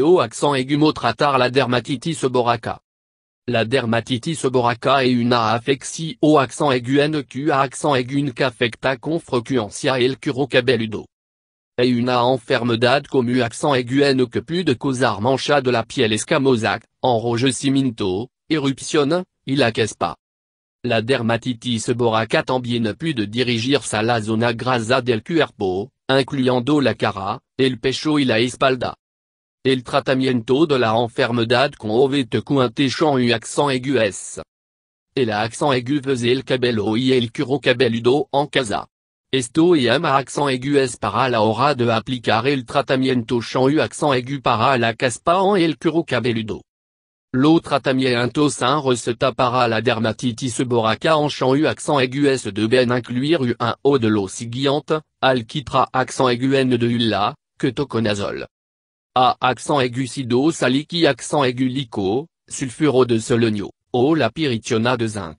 au accent aigu tratar la dermatitis boraca. La dermatitis boraca est une affection au accent aigu NQ accent aigu qu'affecta con frequencia el curo cabeludo. Et une enfermedad commu accent aigu que de causar mancha de la piel escamosac, ciminto, éruptionne, il pas La dermatitis boraca tambien de dirigir sa la zona grasa del cuerpo, incluyendo la cara, el pecho il la espalda. El tratamiento de la enfermedad con cointe chan u accent aigu S. El accent aigu faisait el cabello y el curo cabeludo en casa. Esto y am accent aigu s para la hora de aplicar el tratamiento chant u accent aigu para la caspa en el curo cabeludo. L'autre tratamiento sin receta para la dermatitis boraca en chant u accent aigu s de ben incluir u un o de l'eau al alquitra accent aigu n de ulla, que a accent aigu saliki accent aigu sulfuro de solenio, o la piritiona de zinc.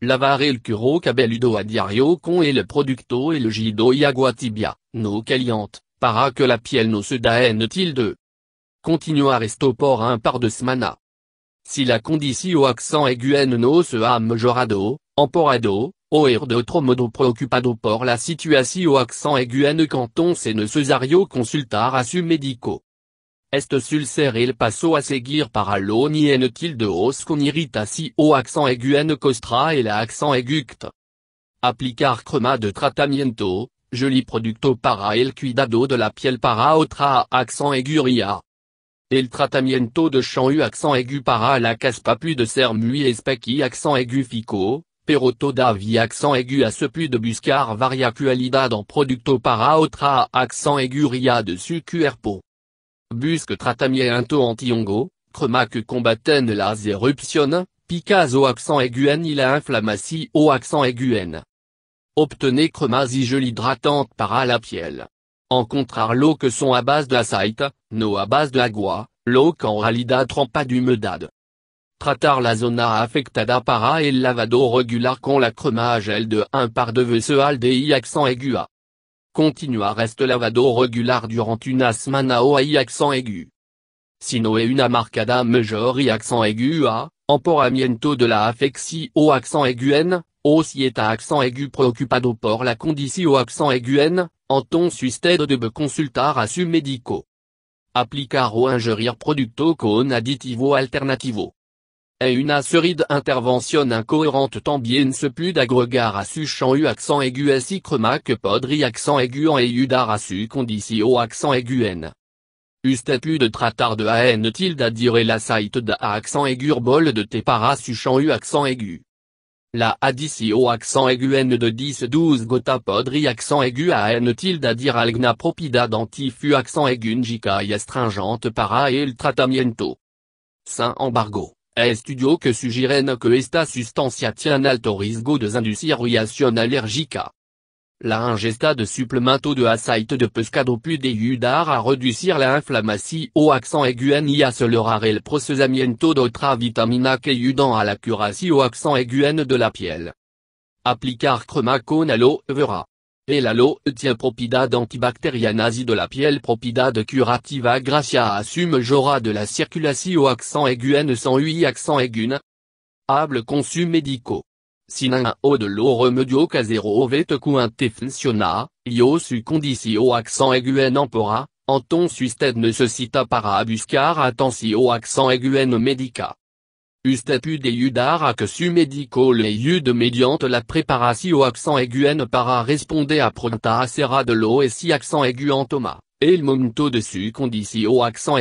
Lavare curo cabeludo a diario con el producto et le jido y no caliente, para que la piel no se N tilde tilde. Continua resto por un par de semana. Si la condicio accent aiguen no se ha mejorado, emporado, o er de tromodo modo preocupado por la au accent aiguen canton se ne cesario consultar a su médico. Est sulcer il paso a seguir para lo tilde os con au accent aigu en costra et la accent aiguct. Applicar crema de tratamiento, joli producto para el cuidado de la piel para otra accent aiguria. El tratamiento de champ accent aigu para la caspa pu de ser mui e specy accent aigu fico, Peroto d'avi accent aigu a ce pu de buscar varia variacualidad en producto para otra accent aiguria de su cuerpo. Busque tratamier taux antiongo que combatten las éruption picas au accent aiguën il a inflammatie au accent aiguën. Obtenez cremasi gel hydratante par à la piel. En contraire l'eau que sont à base de la no à base de agua, l'eau qu'en ralida trempa medade. Tratar la zona affectada para el lavado regular con la crema gel de 1 par de al i accent aiguë continua reste lavado regular durant una semana i accent aigu. Sino et una marcada major y accent aigu a, emporamiento de la affexi o accent aiguen, o sieta accent aigu preocupado por la o accent aiguen, ton susted de consultar a su medico. Applicar o ingerir producto con additivo alternativo. Et une assuride intervention incohérente tant bien se pud d'agrega à su u accent aigu et si que podri accent aigu en et udar à su condicio accent aigu n. statut de tratar de an tilde à dire la site da accent aigu bol de te para su u accent aigu. La au accent aigu n de 10 12 gota podri accent aigu a n tilde à dire algna propida dentifu accent aigu jika y astringente para el tratamiento. Saint embargo estudio que sugirène que esta sustancia tiene alto riesgo de inducir allergica. La ingesta de suplemento de acide de pescado puede ayudar a reducir la inflamación o accent aiguen y acelerar el procesamiento de vitamina que ayudan a la curatie o accent aiguën de la piel. Aplicar con aloe vera et la propida propidade nazi de la piel propida de curativa gracia assume jora de la circulation accent aiguën sans ui accent aigune. Able consu médico. Sinin o de l'eau remedio casero vete cuinte funciona, io su condicio accent aiguën empora, anton susted ne se cita para buscar au accent aiguën médica. Usted des que su médical et Ud mediante la préparation accent aiguen para responder à pronta sera de l'eau et si accent aigu en et le momento de su au accent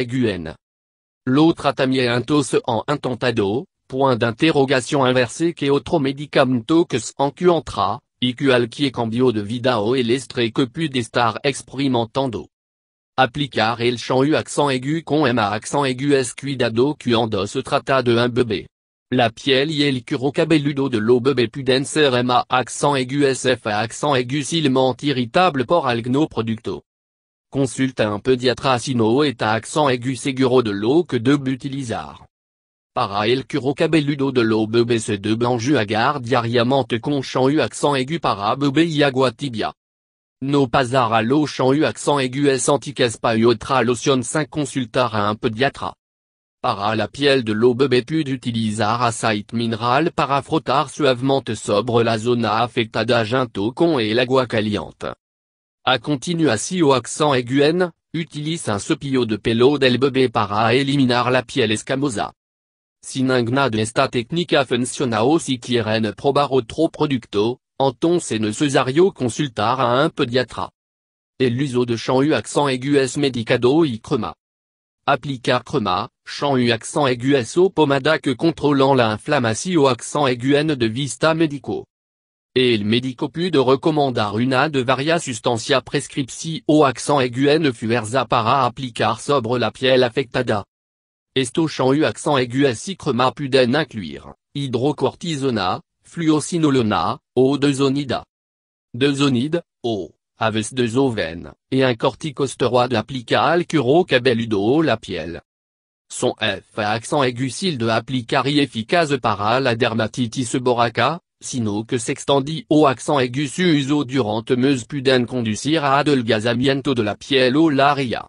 L'autre atamie un tos en intentado, point d'interrogation inversé que otro medicamento que en cuantra, entra, que al qui cambio de vidao et l'estré que expriment en experimentando applicar il chant u accent aigu con m accent aigu es cuidado cuando se trata de un bébé. La piel y el curo cabelludo de l'eau bebé pudenser m accent aigu sf a accent aigu silment irritable por algno producto. Consulta un pediatra sino et a accent aigu seguro de l'eau que de utilizar. Para el curo cabelludo de l'eau bebé se de banju agar diariamente con chant u accent aigu para bebé y agua tibia. No pasar a lo U accent aigu es pas u otra lotion 5 consultar à un pediatra. Para la piel de l'eau bébé utiliser utilisar site mineral para frotar suavemente sobre la zona affectada junto con et l'agua caliente. A au accent aiguen, utilise un cepillo de pelo del bébé para eliminar la piel escamosa. Sin de esta técnica funciona si quieren probar otro producto, Anton Césario consultar a un pediatra. Et l'uso de chant u accent aigu s medicado i crema. Applicar crema, chant u accent aigu s o pomada que contrôlant la inflammation accent aigu n de vista medico. Et le medico pude recommandar una de varia sustantia prescripti au accent aigu n fuerza para applicar sobre la piel affectada. Esto chant u accent aigu s i crema puden incluir, hydrocortisona, fluocinolona, o 2 zonida. O, aves de et un corticostéroide applica à à la piel. Son F à accent aigu de applicari efficace para la dermatitis boraca, sino que s'extendit au accent aigu uso durante meuse puden conducir à adelgazamiento de la piel au laria.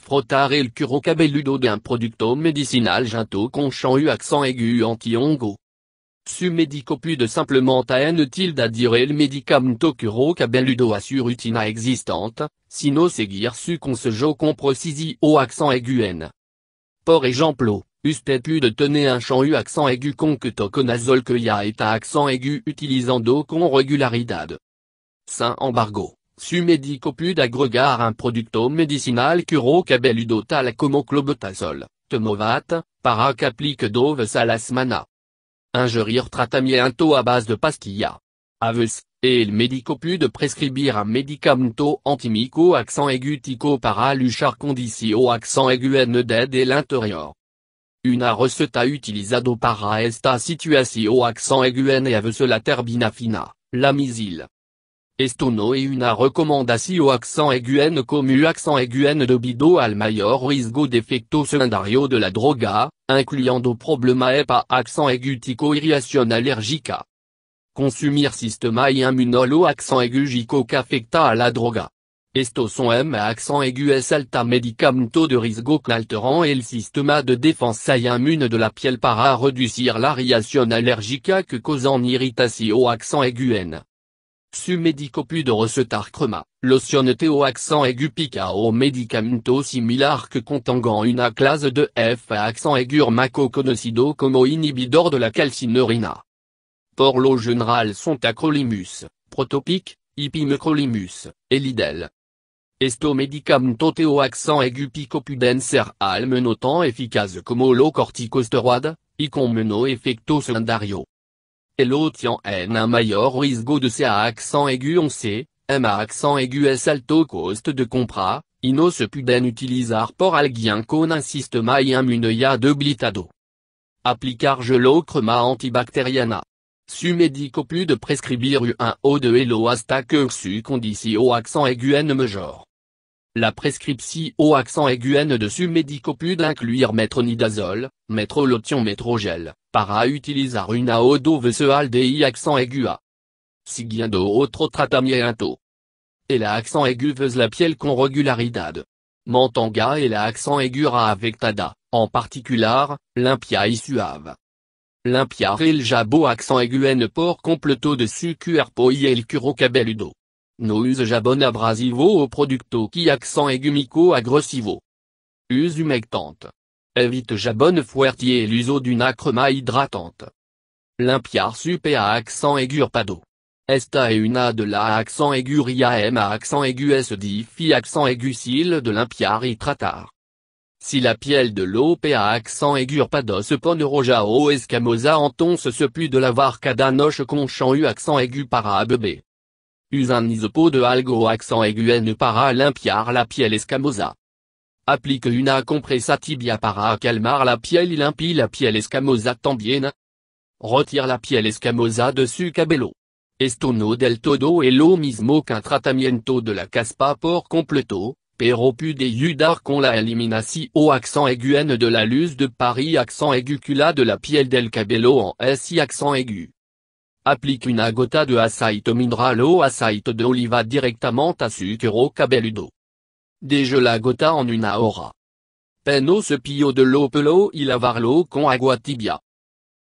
Frottare el curo de d'un producto medicinal junto conchant u accent aigu anti-ongo. Su medicopude simplement simplement n tilde dire il medicamento curo cabelludo a ben sur rutina existante, sino seguir su con se jo au accent aigu n. Por ejemplo, usted de un chant u accent aigu con que toconazol que ya et accent aigu utilisando con regularidad. Saint embargo. Su medicopude un producto medicinal curo cabelludo tal como clobotazol, tomovat para doves dove salasmana un taux à base de pastilla. Aves, et el médico DE prescribir un médicamento antimico accent aigutico para luchar condicio accent dead et l'intérieur. Una receta utilisado para esta SITUACIO accent aiguen ET aves la terbina fina, la MISILE. Estono et una recommandation accent aiguen commu accent aiguen de bido al mayor risgo defecto secundario de la droga, incluyendo problema EPA accent aigutico irriation allergica. Consumir sistema y immunolo accent aigugico cafecta a la droga. estos son M accent aigu salta alta medicamento de risgo et el sistema de defensa immune de la piel para reducir la irritation allergica que causant irritation accent aiguen recetar crema, lotion accent aigu pica o medicamento similar que contangant une clase de F accent aigu maco conocido como inhibidor de la calcineurina. Por lo general sont acrolimus, protopic, et elidel. Esto medicamento teo accent aigu puden ser almenotant efficace como lo corticosteroide, y con meno effecto l'otien N un major risgo de C accent aigu C M à accent aigu S alto coste de compra, ino se puden utilisar por alguien con un sistema y un de blitado. Applicar gelo crema antibacteriana. Su médico plus de prescribir un O de elo hasta que su condicio accent aigu major. La prescription au accent aiguën dessus médico peut inclure métronidazole, métrolotion gel, para utiliser une vese dovecealdei accent aigua. Siguiendo otro tratamiento. Et la accent aigu veuse la piel con regularidad. Mantanga et la accent aigura avec tada, en particular, limpia y suave. Limpia el jabo accent aiguen por completo de su cuerpo y el curo cabeludo. No use jabon abrasivo au producto qui accent gumico agressivo. Use humectante. Évite jabonne fuertier et l'uso d'une acrema hydratante. Limpiar supe à accent pado. Esta e una de la accent aigu m à accent aigu s fi accent aigu de limpiar itratar. Si la piel de l'eau à accent pone roja o escamosa ton se pu de la varcada noche conchant u accent aigu para bebé. Use un isopo de algo accent aigu para limpiar la piel escamosa. Applique una compressa tibia para calmar la piel limpi la piel escamosa tambien. Retire la piel escamosa de su cabello. Estono del todo et lo mismo qu'un tratamiento de la caspa por completo, pero pude ayudar con la eliminación accent aigu de la luz de Paris accent aigucula de la piel del cabello en SI accent aigu. Applique une agota de aceite mineral o aceite de oliva à sucre cabelludo. cabeludo. la gota en una hora. Peno pio de lo pelo y l'eau con agua tibia.